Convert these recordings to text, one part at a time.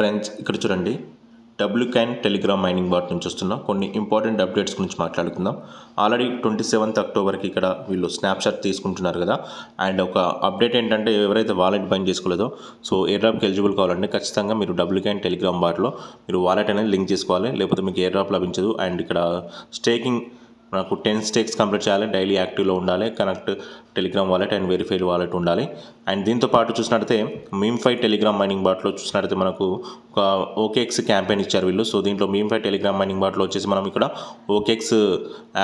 friends ఇక్కడ చూడండి W coin Telegram mining bot నుంచి వస్తున్న కొన్ని ఇంపార్టెంట్ అప్డేట్స్ గురించి మాట్లాడుకుందాం ఆల్రెడీ ట్వంటీ సెవెంత్ అక్టోబర్కి ఇక్కడ వీళ్ళు స్నాప్షాట్ తీసుకుంటున్నారు కదా అండ్ ఒక అప్డేట్ ఏంటంటే ఎవరైతే వాలెట్ బైన్ చేసుకోలేదో సో ఎయిర్ డ్రాప్కి ఎలిజిబుల్ కావాలంటే ఖచ్చితంగా మీరు డబ్ల్యూ క్యాన్ టెలిగ్రామ్ బాట్లో మీరు వాలెట్ అనేది లింక్ చేసుకోవాలి లేకపోతే మీకు ఎయిర్ డ్రాప్ లభించదు అండ్ ఇక్కడ స్టేకింగ్ మనకు టెన్ స్టేక్స్ కంప్లీట్ చేయాలి డైలీ యాక్టివ్లో ఉండాలి connect Telegram wallet and verified wallet ఉండాలి అండ్ దీంతో పాటు చూసినట్టయితే ఫైవ్ టెలిగ్రామ్ మైనింగ్ బాట్లో చూసినట్టయితే మనకు ఒక ఓకేఎక్స్ క్యాంపెయిన్ ఇచ్చారు వీళ్ళు సో దీంట్లో ఫైవ్ టెలిగ్రామ్ మైనింగ్ బాట్లో వచ్చేసి మనం ఇక్కడ ఓకేఎక్స్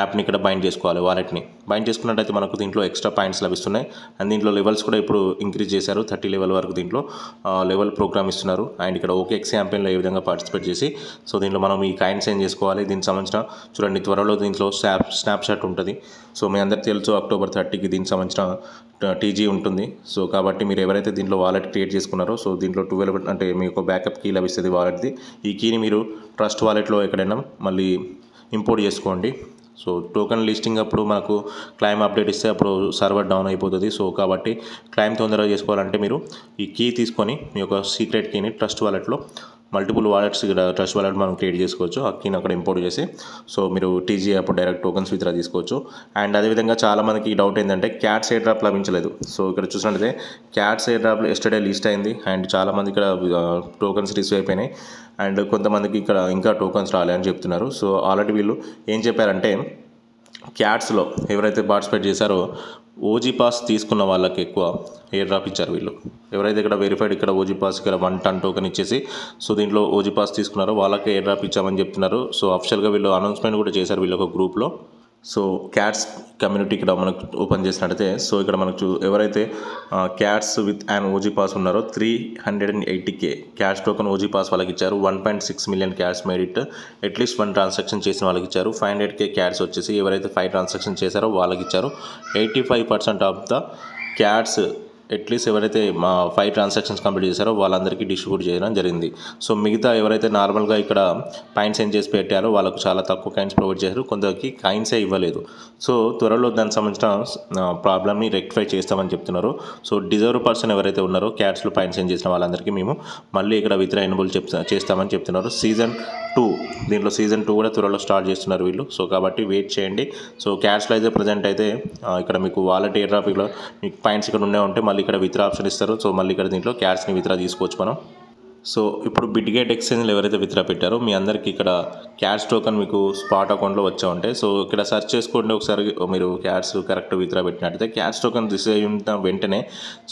యాప్ని ఇక్కడ బైండ్ చేసుకోవాలి వాలెట్ని బైండ్ చేసుకున్నట్టయితే మనకు దీంట్లో ఎక్స్ట్రా పాయింట్స్ లభిస్తున్నాయి అండ్ దీంట్లో లెవెల్స్ కూడా ఇప్పుడు ఇంక్రీజ్ చేశారు థర్టీ లెవెల్ వరకు దీంట్లో లెవెల్ ప్రోగ్రామ్ ఇస్తున్నారు అండ్ ఇక్కడ ఓకే ఎక్స్ క్యాంపెయిన్లో ఏ విధంగా పార్టిసిపేట్ చేసి సో దీంట్లో మనం ఈ కాయిన్స్ ఏం చేసుకోవాలి దీనికి సంబంధించిన చూడండి త్వరలో దీంట్లో స్నాప్ స్నాప్షాట్ ఉంటుంది సో మీ అందరికీ తెలుసు అక్టోబర్ థర్టీకి దీనికి సంబంధించిన టీజీ ఉంటుంది సో కాబట్టి మీరు ఎవరైతే దీంట్లో వాలెట్ క్రియేట్ చేసుకున్నారో సో దీంట్లో ట్వెల్వ్ అంటే మీకు బ్యాకప్ కీ లభిస్తుంది వాలెట్ది ఈ కీని మీరు ట్రస్ట్ వాలెట్లో ఎక్కడైనా మళ్ళీ ఇంపోర్ట్ చేసుకోండి సో టోకెన్ లిస్టింగ్ అప్పుడు మనకు క్లైమ్ అప్డేట్ ఇస్తే అప్పుడు సర్వర్ డౌన్ అయిపోతుంది సో కాబట్టి క్లైమ్ తొందరగా చేసుకోవాలంటే మీరు ఈ కీ తీసుకొని మీ యొక్క సీక్రెట్ కీని ట్రస్ట్ వాలెట్లో మల్టిపుల్ వాలెట్స్ ఇక్కడ ట్రస్ట్ వాలెట్ మనం క్రియేట్ చేసుకోవచ్చు కీని అక్కడ ఇంపోర్ట్ చేసి సో మీరు TG app direct tokens with తీసుకోవచ్చు అండ్ అదేవిధంగా చాలా మందికి డౌట్ ఏంటంటే క్యాట్స్ ఏ డ్రాప్ లభించలేదు సో ఇక్కడ చూసినట్లయితే cats airdrop yesterday list అయింది అండ్ చాలామంది ఇక్కడ టోకన్స్ రిసీవ్ అయిపోయినాయి అండ్ కొంతమందికి ఇక్కడ ఇంకా టోకన్స్ రాలే అని చెప్తున్నారు సో ఆల్రెడీ వీళ్ళు ఏం చెప్పారంటే క్యాట్స్లో ఎవరైతే పార్టిసిపేట్ చేశారో ఓజీ పాస్ తీసుకున్న వాళ్ళకి ఎక్కువ ఎయిర్ డ్రాప్ ఇచ్చారు వీళ్ళు ఎవరైతే ఇక్కడ వెరిఫైడ్ ఇక్కడ ఓజీ పాస్ ఇక్కడ వన్ టన్ టోకెన్ ఇచ్చేసి సో దీంట్లో ఓజీ పాస్ తీసుకున్నారో వాళ్ళకే ఎయిర్ డ్రాప్ ఇచ్చామని చెప్తున్నారు సో అఫిషియల్గా వీళ్ళు అనౌన్స్మెంట్ కూడా చేశారు వీళ్ళొక గ్రూప్లో సో క్యాట్స్ కమ్యూనిటీ ఇక్కడ మనకు ఓపెన్ చేసినట్టయితే సో ఇక్కడ మనకు చూ ఎవరైతే cats with and OG pass ఉన్నారో three hundred and eighty K cash token OG pass వాళ్ళకి ఇచ్చారు one point six million cash made it at least one transaction చేసిన వాళ్ళకి ఇచ్చారు ఫైవ్ హండ్రెడ్ కే క్యాట్స్ వచ్చేసి ఎవరైతే ఫైవ్ ట్రాన్సాక్షన్ చేశారో వాళ్ళకి ఇచ్చారు eighty five percent of the cats at least ఎవరైతే మా ఫైవ్ ట్రాన్సాక్షన్స్ కంప్లీట్ చేశారో వాళ్ళందరికీ డిస్ట్రిబ్యూట్ చేయడం జరిగింది సో మిగతా ఎవరైతే నార్మల్గా ఇక్కడ పాయింట్స్ ఏం చేసి పెట్టారో వాళ్ళకు చాలా తక్కువ కాయిన్స్ ప్రొవైడ్ చేశారు కొందరికి కాయిన్సే ఇవ్వలేదు సో త్వరలో దానికి సంబంధించిన ప్రాబ్లమ్ని రెక్టిఫై చేస్తామని చెప్తున్నారు సో డిజర్వ్ పర్సన్ ఎవరైతే ఉన్నారో క్యాట్స్లో పాయింట్స్ ఏం చేసిన వాళ్ళందరికీ మేము మళ్ళీ ఇక్కడ విత్ర ఎనబుల్ చెప్తా చేస్తామని చెప్తున్నారు సీజన్ టూ దీంట్లో సీజన్ టూ కూడా త్వరలో స్టార్ట్ చేస్తున్నారు వీళ్ళు సో కాబట్టి వెయిట్ చేయండి సో క్యాష్లో అయితే ప్రజెంట్ అయితే ఇక్కడ మీకు వాలెట్ ఎయిర్ డ్రాప్ ఇక్కడ మీకు పాయింట్స్ ఇక్కడ ఉన్నాయి ఉంటే మళ్ళీ ఇక్కడ విత్రా ఆప్షన్ ఇస్తారు సో మళ్ళీ ఇక్కడ దీంట్లో క్యాష్ని విత్రా తీసుకోవచ్చు మనం సో ఇప్పుడు బిట్గేట్ ఎక్స్చేంజ్లు ఎవరైతే విత్డ్రా పెట్టారో మీ అందరికీ ఇక్కడ క్యాష్ టోకన్ మీకు స్పాట్ అకౌంట్లో వచ్చా ఉంటాయి సో ఇక్కడ సెర్చ్ చేసుకోండి ఒకసారి మీరు క్యాష్ కరెక్ట్ విత్రా పెట్టినట్టయితే క్యాష్ టోకన్ రిసీవ్ అయిన వెంటనే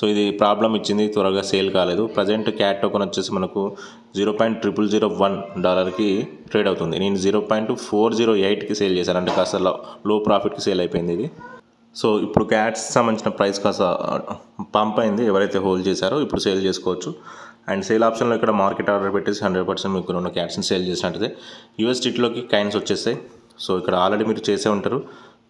సో ఇది ప్రాబ్లం ఇచ్చింది త్వరగా సేల్ కాలేదు ప్రజెంట్ క్యాట్ టోకన్ వచ్చేసి మనకు zero point triple zero one డాలర్కి ట్రేడ్ అవుతుంది నేను జీరో పాయింట్ ఫోర్ జీరో ఎయిట్కి సేల్ చేశాను అంటే కాస్త లో ప్రాఫిట్కి సేల్ అయిపోయింది ఇది సో ఇప్పుడు క్యాట్స్ సంబంధించిన ప్రైస్ కాస్త పంప్ అయింది ఎవరైతే హోల్డ్ చేశారో ఇప్పుడు సేల్ చేసుకోవచ్చు అండ్ సేల్ ఆప్షన్లో ఇక్కడ మార్కెట్ ఆర్డర్ పెట్టేసి హండ్రెడ్ పర్సెంట్ మీకు ఉన్న క్యాట్స్ని సేల్ చేసినట్టయితే యూఎస్ టీట్లోకి కైన్స్ వచ్చేస్తాయి సో ఇక్కడ ఆల్రెడీ మీరు చేసే ఉంటారు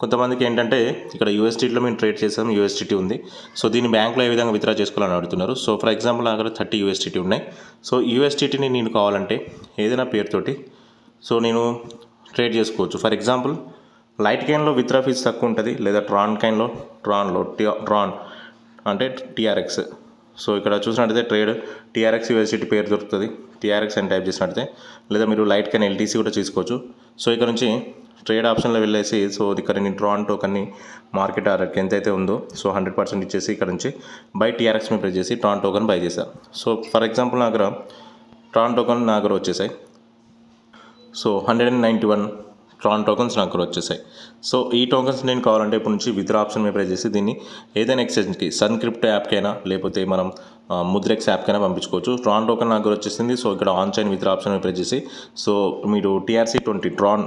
కొంతమందికి ఏంటంటే ఇక్కడ టీట్లో మేము ట్రేడ్ చేసాం టీటీ ఉంది సో దీన్ని బ్యాంక్లో ఏ విధంగా విత్డ్రా చేసుకోవాలని అడుగుతున్నారు సో ఫర్ ఎగ్జాంపుల్ నా దగ్గర థర్టీ టీటీ ఉన్నాయి సో టీటీని నేను కావాలంటే ఏదైనా పేరుతోటి సో నేను ట్రేడ్ చేసుకోవచ్చు ఫర్ ఎగ్జాంపుల్ లైట్ కైన్లో విత్డ్రా ఫీజు తక్కువ ఉంటుంది లేదా ట్రాన్ కైన్లో ట్రాన్లో ట్రాన్ అంటే టీఆర్ఎక్స్ సో ఇక్కడ చూసినట్టయితే ట్రేడ్ టీఆర్ఎక్స్ యూఎస్సిటీ పేరు దొరుకుతుంది టీఆర్ఎక్స్ అని టైప్ చేసినట్టయితే లేదా మీరు లైట్ కానీ ఎల్టీసీ కూడా తీసుకోవచ్చు సో ఇక్కడ నుంచి ట్రేడ్ ఆప్షన్లో వెళ్ళేసి సో ఇక్కడ నేను ట్రాంటో కానీ మార్కెట్ ఆర్డర్కి అయితే ఉందో సో హండ్రెడ్ పర్సెంట్ ఇచ్చేసి ఇక్కడ నుంచి బై టీఆర్ఎక్స్ మీద ప్రెస్ చేసి ట్రాన్ టోకన్ బై చేశాను సో ఫర్ ఎగ్జాంపుల్ నా దగ్గర ట్రాన్ టోకన్ నా దగ్గర వచ్చేసాయి so hundred and ninety one Tron tokens నాకు వచ్చేసాయి సో ఈ టోకన్స్ నేను కావాలంటే ఇప్పటి నుంచి విత్డ్రా ఆప్షన్ మీద ప్రెస్ చేసి దీన్ని ఏదైనా ఎక్స్చేంజ్కి సన్ క్రిప్టో యాప్కైనా లేకపోతే మనం ముద్రెక్స్ యాప్ కైనా పంపించుకోవచ్చు ట్రాన్ టోకెన్ నాకు వచ్చేసింది సో ఇక్కడ on chain with option press చేసి సో మీరు టీఆర్సీ ట్వంటీ ట్రాన్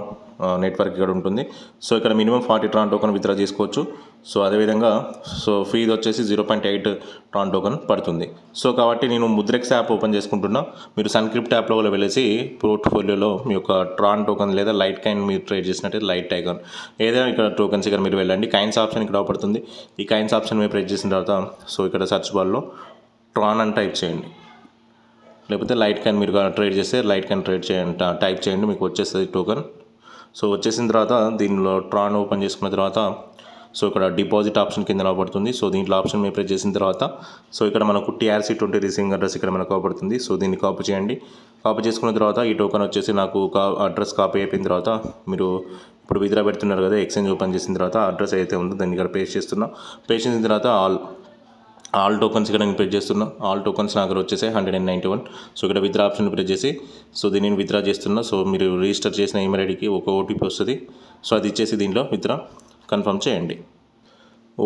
నెట్వర్క్ ఇక్కడ ఉంటుంది సో ఇక్కడ minimum forty Tron token withdraw చేసుకోవచ్చు సో అదేవిధంగా సో ఫీజ్ వచ్చేసి zero point eight Tron token పడుతుంది సో కాబట్టి నేను ముద్రెక్స్ యాప్ ఓపెన్ చేసుకుంటున్నా మీరు సన్క్రిప్ట్ యాప్లో కూడా వెళ్ళేసి పోర్ట్ఫోలియోలో మీ యొక్క ట్రాన్ టోకెన్ లేదా లైట్ కైన్ మీరు ట్రేడ్ చేసినట్టే లైట్ టైకన్ ఏదైనా ఇక్కడ టోకెన్స్ ఇక్కడ మీరు వెళ్ళండి కైన్స్ ఆప్షన్ ఇక్కడ పడుతుంది ఈ కైన్స్ ఆప్షన్ మీరు ప్రెస్ చేసిన తర్వాత సో ఇక్కడ సర్చ్ బాల్లో ట్రాన్ అని టైప్ చేయండి లేకపోతే లైట్ క్యాన్ మీరు ట్రేడ్ చేస్తే లైట్ క్యాన్ ట్రేడ్ చేయండి టైప్ చేయండి మీకు వచ్చేస్తుంది టోకెన్ సో వచ్చేసిన తర్వాత దీనిలో ట్రాన్ ఓపెన్ చేసుకున్న తర్వాత సో ఇక్కడ డిపాజిట్ ఆప్షన్ కింద కనబడుతుంది సో దీంట్లో ఆప్షన్ మేము ప్రెస్ చేసిన తర్వాత సో ఇక్కడ మనకు టీఆర్సీ ట్వంటీ రిసీవింగ్ అడ్రస్ ఇక్కడ మనకు అవబడుతుంది సో దీన్ని కాపీ చేయండి కాపీ చేసుకున్న తర్వాత ఈ టోకన్ వచ్చేసి నాకు అడ్రస్ కాపీ అయిపోయిన తర్వాత మీరు ఇప్పుడు విద్రా పెడుతున్నారు కదా ఎక్స్చేంజ్ ఓపెన్ చేసిన తర్వాత అడ్రస్ అయితే ఉందో దాన్ని ఇక్కడ పేస్ట్ చేస్తున్నా పేస్ట్ చేసిన తర్వాత ఆల్ ఆల్ టోకన్స్ ఇక్కడ నేను ప్రెస్ చేస్తున్నా ఆల్ టోకన్స్ నా దగ్గర వచ్చేసాయి hundred and ninety one so ఇక్కడ విత్డ్రా ఆప్షన్ ప్రెస్ చేసి సో దీన్ని నేను విత్డ్రా చేస్తున్నా సో మీరు రిజిస్టర్ చేసిన ఈమెయిల్ ఐడికి ఒక ఓటీపీ వస్తుంది సో అది ఇచ్చేసి దీంట్లో విత్డ్రా కన్ఫర్మ్ చేయండి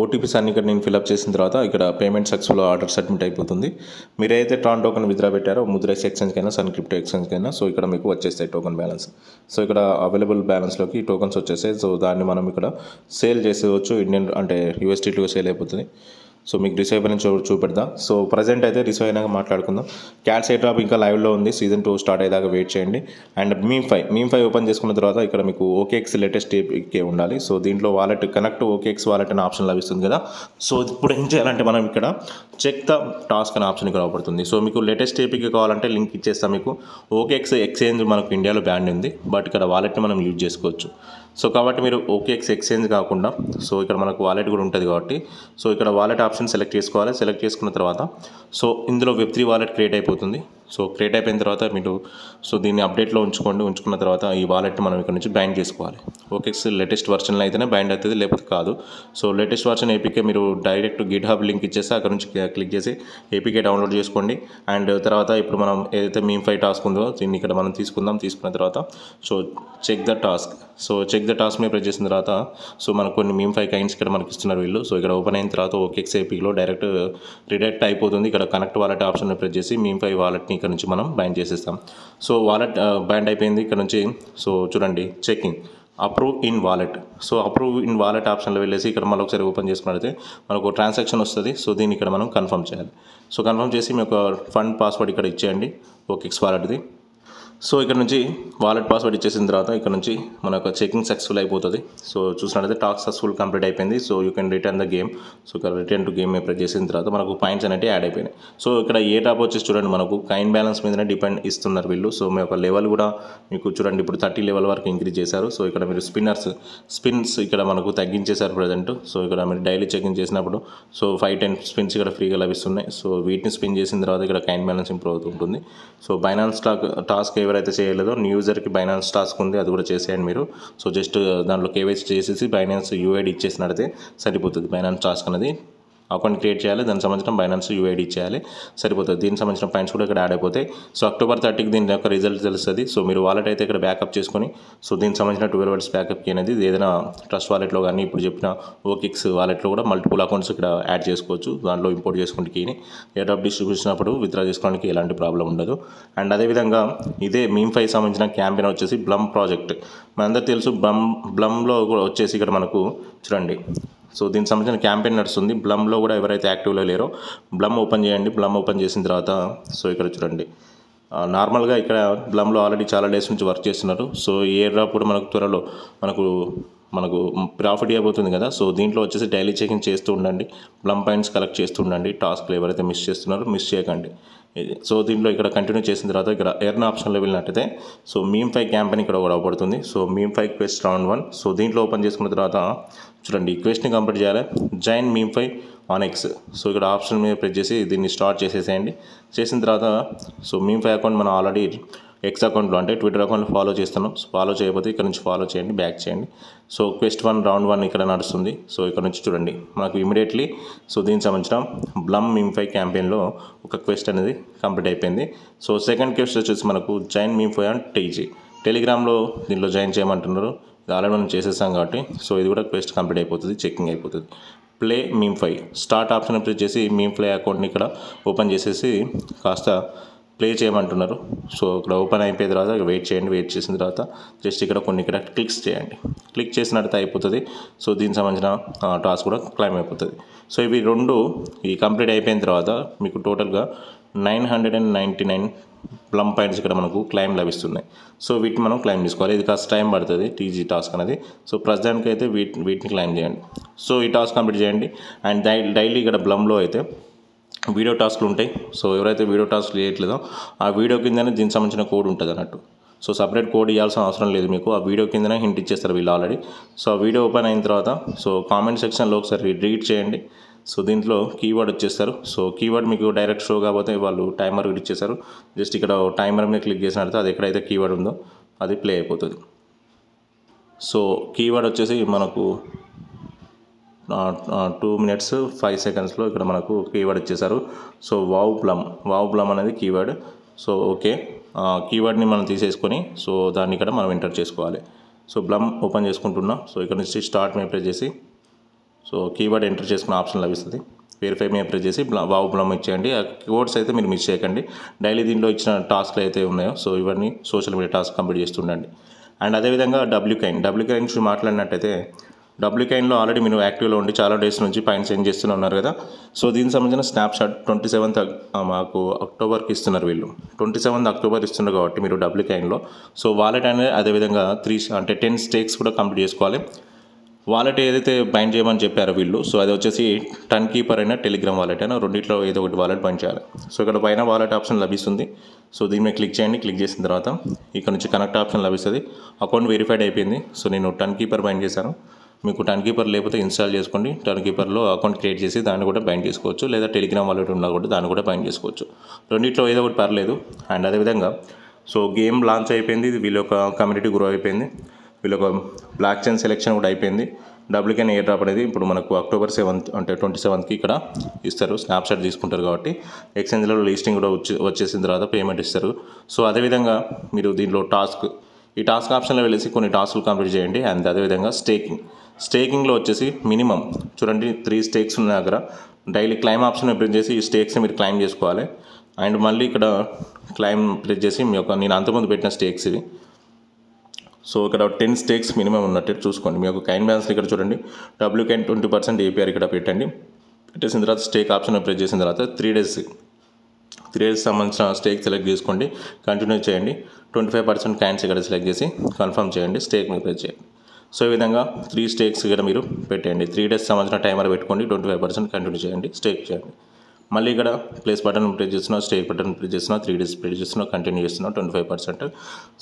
ఓటీపీస్ అన్ని ఇక్కడ నేను ఫిల్అప్ చేసిన తర్వాత ఇక్కడ పేమెంట్ సక్సెస్ఫుల్ ఆర్డర్ సబ్మిట్ అయిపోతుంది మీరు అయితే ట్రాన్ టోకన్ విత్డ్రా పెట్టారో ముద్రైస్ ఎక్స్చేంజ్ కైనా సన్ క్రిప్టో ఎక్స్చేంజ్ కైనా సో ఇక్కడ మీకు వచ్చేస్తాయి టోకన్ బ్యాలెన్స్ సో ఇక్కడ అవైలబుల్ బ్యాలెన్స్లోకి టోకన్స్ వచ్చేస్తాయి సో దాన్ని మనం ఇక్కడ సేల్ చేసేవచ్చు ఇండియన్ అంటే యూఎస్టీలో సేల్ అయిపోతుంది సో మీకు రిసైవ్ నుంచి చూ చూపెడతా సో ప్రజెంట్ అయితే రిసైవ్ అయినాక మాట్లాడుకుందాం క్యాట్స్ ఏ డ్రాప్ ఇంకా లైవ్లో ఉంది సీజన్ టూ స్టార్ట్ అయ్యేదాకా వెయిట్ చేయండి and meme five meme five open చేసుకున్న తర్వాత ఇక్కడ మీకు ఓకేఎక్స్ లేటెస్ట్ ఏ ఉండాలి సో దీంట్లో వాలెట్ కనెక్ట్ ఓకేఎక్స్ వాలెట్ అనే ఆప్షన్ లభిస్తుంది కదా సో ఇప్పుడు ఏం చేయాలంటే మనం ఇక్కడ చెక్ ద టాస్క్ అనే ఆప్షన్ ఇక్కడ అవపడుతుంది సో మీకు లేటెస్ట్ ఏపీకి కావాలంటే లింక్ ఇచ్చేస్తాం మీకు ఓకేఎక్స్ ఎక్స్చేంజ్ మనకు ఇండియాలో బ్యాండ్ ఉంది బట్ ఇక్కడ వాలెట్ని మనం యూజ్ చేసుకోవచ్చు సో కాబట్టి మీరు ఓకేఎక్స్ ఎక్స్చేంజ్ కాకుండా సో ఇక్కడ మనకు వాలెట్ కూడా ఉంటుంది కాబట్టి సో ఇక్కడ వాలెట్ ఆప్షన్ సెలెక్ట్ చేసుకోవాలి సెలెక్ట్ చేసుకున్న తర్వాత సో ఇందులో వెబ్ త్రీ వాలెట్ క్రియేట్ అయిపోతుంది సో క్రియేట్ అయిపోయిన తర్వాత మీరు సో దీన్ని అప్డేట్లో ఉంచుకోండి ఉంచుకున్న తర్వాత ఈ వాలెట్ మనం ఇక్కడ నుంచి బ్యాండ్ చేసుకోవాలి ఓకేస్ లేటెస్ట్ వర్షన్లో అయితేనే బ్యాండ్ అవుతుంది లేకపోతే కాదు సో లేటెస్ట్ వర్షన్ ఏపీకే మీరు డైరెక్ట్ గిట్ హబ్ లింక్ ఇచ్చేసి అక్కడ నుంచి క్లిక్ చేసి ఏపీకే డౌన్లోడ్ చేసుకోండి అండ్ తర్వాత ఇప్పుడు మనం ఏదైతే మీ ఫైవ్ టాస్క్ ఉందో దీన్ని ఇక్కడ మనం తీసుకుందాం తీసుకున్న తర్వాత so check the task so check the task మీద ప్రెస్ చేసిన తర్వాత సో మనకు కొన్ని మీమ్ ఫైవ్ కైన్స్ ఇక్కడ మనకి ఇస్తున్నారు వీళ్ళు సో ఇక్కడ ఓపెన్ అయిన తర్వాత ఓకేక్స్ ఏపీలో డైరెక్ట్ రిడైరెక్ట్ అయిపోతుంది ఇక్కడ కనెక్ట్ వాలెట్ ఆప్షన్ ప్రెస్ చేసి మీమ్ ఫైవ్ వాలెట్ని ఇక్కడ నుంచి మనం బైండ్ చేసేస్తాం సో వాలెట్ బైండ్ అయిపోయింది ఇక్కడ నుంచి సో చూడండి checking approve in wallet so approve in wallet ఆప్షన్లో వెళ్ళేసి ఇక్కడ మళ్ళీ ఒకసారి ఓపెన్ చేసుకున్నట్లయితే మనకు ట్రాన్సాక్షన్ వస్తుంది సో దీన్ని ఇక్కడ మనం కన్ఫర్మ్ చేయాలి సో కన్ఫర్మ్ చేసి మీ ఫండ్ పాస్వర్డ్ ఇక్కడ ఇచ్చేయండి ఓకే వాలెట్ది సో ఇక్కడ నుంచి వాలెట్ పాస్వర్డ్ ఇచ్చేసిన తర్వాత ఇక్కడ నుంచి మన యొక్క చెకింగ్ సక్సెస్ఫుల్ అయిపోతుంది సో చూసినట్లయితే టాక్ సక్సెస్ఫుల్ కంప్లీట్ అయిపోయింది so you can return the game so ఇక్కడ రిటర్న్ టు గేమ్ ప్రెస్ చేసిన తర్వాత మనకు పాయింట్స్ అనేవి యాడ్ అయిపోయినాయి సో ఇక్కడ ఏ టాప్ వచ్చి చూడండి మనకు కైన్ బ్యాలెన్స్ మీదనే డిపెండ్ ఇస్తున్నారు వీళ్ళు సో మీ యొక్క లెవెల్ కూడా మీకు చూడండి ఇప్పుడు థర్టీ లెవెల్ వరకు ఇంక్రీజ్ చేశారు సో ఇక్కడ మీరు స్పిన్నర్స్ స్పిన్స్ ఇక్కడ మనకు తగ్గించేశారు ప్రజెంట్ సో ఇక్కడ మీరు డైలీ చెకింగ్ చేసినప్పుడు సో ఫైవ్ టెన్ స్పిన్స్ ఇక్కడ ఫ్రీగా లభిస్తున్నాయి సో వీటిని స్పిన్ చేసిన తర్వాత ఇక్కడ కైన్ బ్యాలెన్స్ ఇంప్రూవ్ అవుతుంటుంది సో బైనాన్స్ టాక్ టాస్క్ ఏవైనా ఎవరైతే చేయలేదో న్యూ యూజర్కి బైనాన్స్ టాస్క్ ఉంది అది కూడా చేసేయండి మీరు సో జస్ట్ దాంట్లో కేవైసీ చేసేసి బైనాన్స్ యూఐడి ఇచ్చేసినట్టయితే సరిపోతుంది బైనాన్స్ టాస్క్ అనేది అకౌంట్ క్రియేట్ చేయాలి దానికి సంబంధించిన బైనాన్స్ యూఐడి చేయాలి సరిపోతుంది దీనికి సంబంధించిన పాయింట్స్ కూడా ఇక్కడ యాడ్ అయిపోతాయి సో అక్టోబర్ థర్టీకి దీని యొక్క రిజల్ట్ తెలుస్తుంది సో మీరు వాలెట్ అయితే ఇక్కడ బ్యాకప్ చేసుకొని సో దీనికి సంబంధించిన ట్వెల్వ్ అవర్స్ బ్యాకప్ అనేది ఏదైనా ట్రస్ట్ వాలెట్లో కానీ ఇప్పుడు చెప్పిన ఓకిక్స్ వాలెట్లో కూడా మల్టిపుల్ అకౌంట్స్ ఇక్కడ యాడ్ చేసుకోవచ్చు దాంట్లో ఇంపోర్ట్ చేసుకుంటే కీని డేట్ ఆఫ్ డిస్ట్రిబ్యూషనప్పుడు విత్డ్రా చేసుకోవడానికి ఎలాంటి ప్రాబ్లం ఉండదు అండ్ అదేవిధంగా ఇదే ఫై సంబంధించిన క్యాంపెయిన్ వచ్చేసి బ్లమ్ ప్రాజెక్ట్ మనందరూ తెలుసు బ్లమ్ బ్లమ్లో కూడా వచ్చేసి ఇక్కడ మనకు చూడండి సో దీనికి సంబంధించిన క్యాంపెయిన్ నడుస్తుంది బ్లమ్లో కూడా ఎవరైతే యాక్టివ్లో లేరో బ్లమ్ ఓపెన్ చేయండి బ్లమ్ ఓపెన్ చేసిన తర్వాత సో ఇక్కడ చూడండి నార్మల్గా ఇక్కడ బ్లమ్లో ఆల్రెడీ చాలా డేస్ నుంచి వర్క్ చేస్తున్నారు సో ఏ డ్రాప్ మనకు త్వరలో మనకు మనకు ప్రాఫిట్ అయిపోతుంది కదా సో దీంట్లో వచ్చేసి డైలీ చెకింగ్ చేస్తూ ఉండండి ప్లమ్ పాయింట్స్ కలెక్ట్ చేస్తూ ఉండండి టాస్క్లు ఎవరైతే మిస్ చేస్తున్నారో మిస్ చేయకండి సో దీంట్లో ఇక్కడ కంటిన్యూ చేసిన తర్వాత ఇక్కడ ఎర్న్ ఆప్షన్లో వెళ్ళినట్టయితే సో మీమ్ ఫై క్యాంపెయిన్ ఇక్కడ కూడా అవబడుతుంది so MemeFi quest round one so దీంట్లో ఓపెన్ చేసుకున్న తర్వాత చూడండి ఈ క్వెస్ట్ని కంప్లీట్ చేయాలి join MemeFi X so ఇక్కడ ఆప్షన్ మీద ప్రెస్ చేసి దీన్ని స్టార్ట్ చేసేసేయండి చేసిన తర్వాత సో మీమ్ ఫై అకౌంట్ మనం ఆల్రెడీ ఎక్స్ అకౌంట్లో అంటే ట్విట్టర్ అకౌంట్లో ఫాలో చేస్తాను ఫాలో చేయకపోతే ఇక్కడ నుంచి ఫాలో చేయండి బ్యాక్ చేయండి so quest one round one ఇక్కడ నడుస్తుంది సో ఇక్కడ నుంచి చూడండి మనకు ఇమీడియట్లీ సో దీనికి సంబంధించిన బ్లమ్ మీంఫై క్యాంపెయిన్లో ఒక క్వెస్ట్ అనేది కంప్లీట్ అయిపోయింది సో సెకండ్ క్వెస్ట్ వచ్చేసి మనకు జైన్ మీంఫై అండ్ టీజీ టెలిగ్రామ్లో దీనిలో జాయిన్ చేయమంటున్నారు ఇది ఆల్రెడీ మనం చేసేసాం కాబట్టి సో ఇది కూడా క్వెస్ట్ కంప్లీట్ అయిపోతుంది చెక్కింగ్ అయిపోతుంది play MemeFi start option press చేసి మీమ్ అకౌంట్ని ఇక్కడ ఓపెన్ చేసేసి కాస్త ప్లే చేయమంటున్నారు సో ఇక్కడ ఓపెన్ అయిపోయిన తర్వాత వెయిట్ చేయండి వెయిట్ చేసిన తర్వాత జస్ట్ ఇక్కడ కొన్ని ఇక్కడ క్లిక్స్ చేయండి క్లిక్ చేసినట్టు అయిపోతుంది సో దీనికి సంబంధించిన టాస్క్ కూడా క్లైమ్ అయిపోతుంది సో ఇవి రెండు ఈ కంప్లీట్ అయిపోయిన తర్వాత మీకు టోటల్గా nine hundred and ninety nine Blum points ఇక్కడ మనకు క్లైమ్ లభిస్తున్నాయి సో వీటిని మనం క్లైమ్ చేసుకోవాలి ఇది కాస్త టైం పడుతుంది టీజీ టాస్క్ అనేది సో ప్రస్తుతానికి అయితే వీటి వీటిని క్లైమ్ చేయండి సో ఈ టాస్క్ కంప్లీట్ చేయండి అండ్ డైలీ ఇక్కడ బ్లమ్లో అయితే వీడియో టాస్క్లు ఉంటాయి సో ఎవరైతే వీడియో టాస్క్లు చేయట్లేదో ఆ వీడియో కిందనే దీనికి సంబంధించిన కోడ్ ఉంటుంది అన్నట్టు సో సపరేట్ కోడ్ ఇవ్వాల్సిన అవసరం లేదు మీకు ఆ వీడియో కిందనే హింట్ ఇచ్చేస్తారు వీళ్ళు ఆల్రెడీ సో ఆ వీడియో ఓపెన్ అయిన తర్వాత సో కామెంట్ సెక్షన్లో ఒకసారి రీడ్ చేయండి సో దీంట్లో కీవర్డ్ వచ్చేస్తారు సో కీవర్డ్ మీకు డైరెక్ట్ షో కాకపోతే వాళ్ళు టైమర్ ఇచ్చేసారు జస్ట్ ఇక్కడ టైమర్ మీద క్లిక్ చేసినట్టు అది ఎక్కడైతే కీవర్డ్ ఉందో అది ప్లే అయిపోతుంది సో కీవర్డ్ వచ్చేసి మనకు టూ మినిట్స్ ఫైవ్ సెకండ్స్లో ఇక్కడ మనకు కీవర్డ్ ఇచ్చేసారు so wow Blum wow Blum అనేది కీవర్డ్ సో ఓకే కీవర్డ్ని మనం తీసేసుకొని సో దాన్ని ఇక్కడ మనం ఎంటర్ చేసుకోవాలి సో బ్లమ్ ఓపెన్ చేసుకుంటున్నాం సో ఇక్కడ నుంచి స్టార్ట్ మే ప్రెస్ చేసి సో కీవర్డ్ ఎంటర్ చేసుకున్న ఆప్షన్ లభిస్తుంది వెరిఫై మే ప్రెస్ చేసి వావ్ బ్లమ్ ఇచ్చేయండి ఆ కోడ్స్ అయితే మీరు మిస్ చేయకండి డైలీ దీంట్లో ఇచ్చిన టాస్క్లు అయితే ఉన్నాయో సో ఇవన్నీ సోషల్ మీడియా టాస్క్ కంప్లీట్ చేస్తుండండి అండ్ అదేవిధంగా డబ్ల్యూ కైన్ నుంచి మాట్లాడినట్టయితే కైన్లో ఆల్రెడీ మీరు యాక్టివ్లో ఉండి చాలా డేస్ నుంచి పైన సెండ్ చేస్తూనే ఉన్నారు కదా సో దీనికి సంబంధించిన స్నాప్షాట్ ట్వంటీ సెవెంత్ మాకు అక్టోబర్కి ఇస్తున్నారు వీళ్ళు ట్వంటీ సెవెంత్ అక్టోబర్ ఇస్తున్నారు కాబట్టి మీరు కైన్లో సో వాలెట్ అనేది అదేవిధంగా త్రీ అంటే టెన్ స్టేక్స్ కూడా కంప్లీట్ చేసుకోవాలి వాలెట్ ఏదైతే బైన్ చేయమని చెప్పారో వీళ్ళు సో అది వచ్చేసి టన్ కీపర్ అయినా టెలిగ్రామ్ వాలెట్ అయినా రెండిట్లో ఏదో ఒకటి వాలెట్ బైన్ చేయాలి సో ఇక్కడ పైన వాలెట్ ఆప్షన్ లభిస్తుంది సో దీని మీద క్లిక్ చేయండి క్లిక్ చేసిన తర్వాత ఇక్కడ నుంచి కనెక్ట్ ఆప్షన్ లభిస్తుంది అకౌంట్ వెరిఫైడ్ అయిపోయింది సో నేను టన్ కీపర్ బైన్ చేశాను మీకు టర్న్ కీపర్ లేకపోతే ఇన్స్టాల్ చేసుకోండి టర్న్ కీపర్లో అకౌంట్ క్రియేట్ చేసి దాన్ని కూడా బైండ్ చేసుకోవచ్చు లేదా టెలిగ్రామ్ వాలెట్ ఉన్నా కూడా దాన్ని కూడా బైండ్ చేసుకోవచ్చు రెండిట్లో ఏదో ఒకటి పర్లేదు అండ్ అదేవిధంగా సో గేమ్ లాంచ్ అయిపోయింది వీళ్ళొక కమ్యూనిటీ గ్రో అయిపోయింది వీళ్ళ బ్లాక్ చైన్ సెలెక్షన్ కూడా అయిపోయింది డబుల్ కెన్ ఎయిర్ డ్రాప్ అనేది ఇప్పుడు మనకు అక్టోబర్ సెవెంత్ అంటే ట్వంటీ సెవెంత్కి ఇక్కడ ఇస్తారు స్నాప్షాట్ తీసుకుంటారు కాబట్టి ఎక్స్చేంజ్లో లిస్టింగ్ కూడా వచ్చి వచ్చేసిన తర్వాత పేమెంట్ ఇస్తారు సో అదేవిధంగా మీరు దీంట్లో టాస్క్ ఈ టాస్క్ ఆప్షన్లో వెళ్ళేసి కొన్ని టాస్క్లు కంప్లీట్ చేయండి అండ్ అదేవిధంగా స్టేకింగ్ స్టేకింగ్లో వచ్చేసి మినిమం చూడండి త్రీ స్టేక్స్ ఉన్న దగ్గర డైలీ క్లైమ్ ఆప్షన్ ప్రెస్ చేసి ఈ స్టేక్స్ని మీరు క్లైమ్ చేసుకోవాలి అండ్ మళ్ళీ ఇక్కడ క్లైమ్ ప్రెస్ చేసి మీ యొక్క నేను అంతకుముందు పెట్టిన స్టేక్స్ ఇవి సో ఇక్కడ టెన్ స్టేక్స్ మినిమం ఉన్నట్టు చూసుకోండి మీ యొక్క కైన్ బ్యాలెన్స్ ఇక్కడ చూడండి W coin twenty percent APR ఇక్కడ పెట్టండి పెట్టేసిన తర్వాత స్టేక్ ఆప్షన్ ప్రెస్ చేసిన తర్వాత త్రీ డేస్ త్రీ ఇయర్స్ సంబంధించిన స్టేక్ సెలెక్ట్ చేసుకోండి కంటిన్యూ చేయండి ట్వంటీ ఫైవ్ పర్సెంట్ క్యాన్స్ ఇక్కడ సెలెక్ట్ చేసి కన్ఫర్మ్ చేయండి స్టేక్ మీద చేయండి సో ఈ విధంగా త్రీ స్టేక్స్ ఇక్కడ మీరు పెట్టేయండి త్రీ డేస్ సంబంధించిన టైమర్ పెట్టుకోండి ట్వంటీ ఫైవ్ పర్సెంట్ కంటిన్యూ చేయండి స్టేక్ చేయండి మళ్ళీ ఇక్కడ ప్లేస్ బటన్ ప్రెస్ చేస్తున్నా స్టేక్ బటన్ ప్రెస్ చేస్తున్నా త్రీ డేస్ ప్రెస్ చేస్తున్నా కంటిన్యూ చేస్తున్నా ట్వంటీ ఫైవ్ పర్సెంట్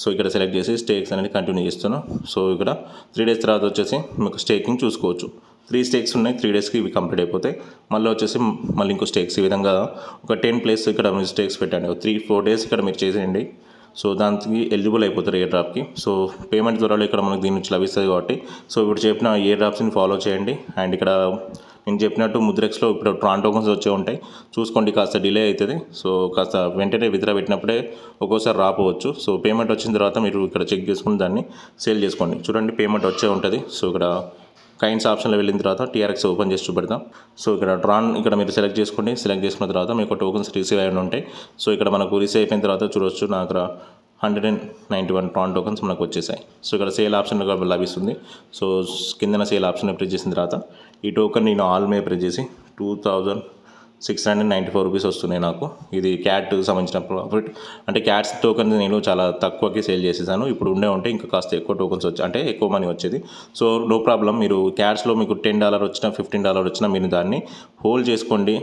సో ఇక్కడ సెలెక్ట్ చేసి స్టేక్స్ అనేది కంటిన్యూ చేస్తున్నాం సో ఇక్కడ త్రీ డేస్ తర్వాత వచ్చేసి మీకు స్టేకింగ్ చూసుకోవచ్చు త్రీ స్టేక్స్ ఉన్నాయి త్రీ డేస్కి ఇవి కంప్లీట్ అయిపోతాయి మళ్ళీ వచ్చేసి మళ్ళీ ఇంకో స్టేక్స్ ఈ విధంగా ఒక టెన్ ప్లేస్ ఇక్కడ మీరు స్టేక్స్ పెట్టండి త్రీ ఫోర్ డేస్ ఇక్కడ మీరు చేసేయండి సో దానికి ఎలిజిబుల్ అయిపోతారు ఏ డ్రాప్కి సో పేమెంట్ ద్వారా ఇక్కడ మనకు దీని నుంచి లభిస్తుంది కాబట్టి సో ఇప్పుడు చెప్పిన ఏ డ్రాప్స్ని ఫాలో చేయండి అండ్ ఇక్కడ నేను చెప్పినట్టు ముద్రెక్స్లో ఇప్పుడు ట్రాంటోకన్స్ వచ్చే ఉంటాయి చూసుకోండి కాస్త డిలే అవుతుంది సో కాస్త వెంటనే విత్డ్రా పెట్టినప్పుడే ఒక్కోసారి రాపోవచ్చు సో పేమెంట్ వచ్చిన తర్వాత మీరు ఇక్కడ చెక్ చేసుకుని దాన్ని సేల్ చేసుకోండి చూడండి పేమెంట్ వచ్చే ఉంటుంది సో ఇక్కడ కైండ్స్ ఆప్షన్లో వెళ్ళిన తర్వాత టీఆర్ఎక్స్ ఓపెన్ చేసి చూపెడతాం సో ఇక్కడ డ్రాన్ ఇక్కడ మీరు సెలెక్ట్ చేసుకోండి సెలెక్ట్ చేసుకున్న తర్వాత మీకు టోకన్స్ రిసీవ్ అయ్యి ఉంటాయి సో ఇక్కడ మనకు రిసీవ్ అయిపోయిన తర్వాత చూడవచ్చు నా అక్కడ hundred and ninety one Tron tokens మనకు వచ్చేసాయి సో ఇక్కడ సేల్ ఆప్షన్ లభిస్తుంది సో కిందన సేల్ ఆప్షన్ ప్రెస్ చేసిన తర్వాత ఈ టోకన్ నేను ఆల్ మీద ప్రెస్ చేసి two thousand six hundred ninety four rupees వస్తున్నాయి నాకు ఇది క్యాట్ సంబంధించిన ప్రాఫిట్ అంటే క్యాట్స్ టోకెన్స్ నేను చాలా తక్కువకి సేల్ చేసేసాను ఇప్పుడు ఉండే ఉంటే ఇంకా కాస్త ఎక్కువ టోకెన్స్ వచ్చి అంటే ఎక్కువ మనీ వచ్చేది సో నో ప్రాబ్లం మీరు క్యాట్స్లో మీకు టెన్ డాలర్ వచ్చినా ఫిఫ్టీన్ డాలర్ వచ్చినా మీరు దాన్ని హోల్డ్ చేసుకోండి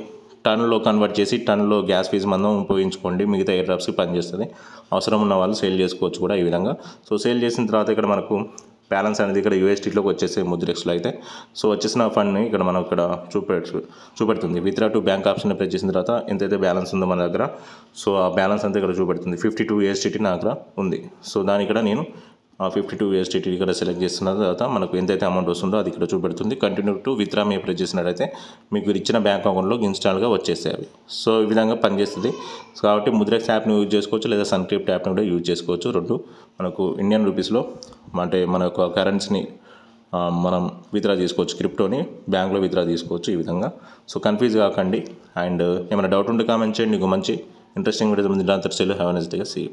టన్లో కన్వర్ట్ చేసి టన్లో గ్యాస్ ఫీజు మందం ఉపయోగించుకోండి మిగతా ఎయిర్ డ్రాప్స్కి పనిచేస్తుంది అవసరం ఉన్న వాళ్ళు సేల్ చేసుకోవచ్చు కూడా ఈ విధంగా సో సేల్ చేసిన తర్వాత ఇక్కడ మనకు బ్యాలెన్స్ అనేది ఇక్కడ యూఎస్టీలోకి వచ్చేసే ముద్రెక్స్లో అయితే సో వచ్చేసిన ఫండ్ని ఇక్కడ మనం ఇక్కడ చూపె చూపెడుతుంది withdraw to bank option press చేసిన తర్వాత ఎంతైతే బ్యాలెన్స్ ఉందో మన దగ్గర సో ఆ బ్యాలెన్స్ అంతా ఇక్కడ చూపెడుతుంది ఫిఫ్టీ టూ నా దగ్గర ఉంది సో దాని ఇక్కడ నేను ఫిఫ్టీ టూ టీటీ ఇక్కడ సెలెక్ట్ చేస్తున్న తర్వాత మనకు ఎంతైతే అమౌంట్ వస్తుందో అది ఇక్కడ చూపెడుతుంది కంటిన్యూ టు విత్డ్రా మీ ప్రెస్ చేసినట్లయితే మీకు ఇచ్చిన బ్యాంక్ అకౌంట్లో ఇన్స్టాల్గా వచ్చేసేవి సో ఈ విధంగా పనిచేస్తుంది కాబట్టి ముద్రెక్స్ యాప్ని యూజ్ చేసుకోవచ్చు లేదా సన్క్రిప్ట్ యాప్ని కూడా యూజ్ చేసుకోవచ్చు రెండు మనకు ఇండియన్ రూపీస్లో అంటే మన యొక్క కరెన్సీని మనం విత్డ్రా తీసుకోవచ్చు క్రిప్టోని బ్యాంక్లో విత్డ్రా తీసుకోవచ్చు ఈ విధంగా సో కన్ఫ్యూజ్ కాకండి అండ్ ఏమైనా డౌట్ ఉంటే కామెంట్ చేయండి మీకు మంచి ఇంట్రెస్టింగ్ వీడియో దాని తర్వాత సెల్ హ్యావ్ నెస్ డేగా సీ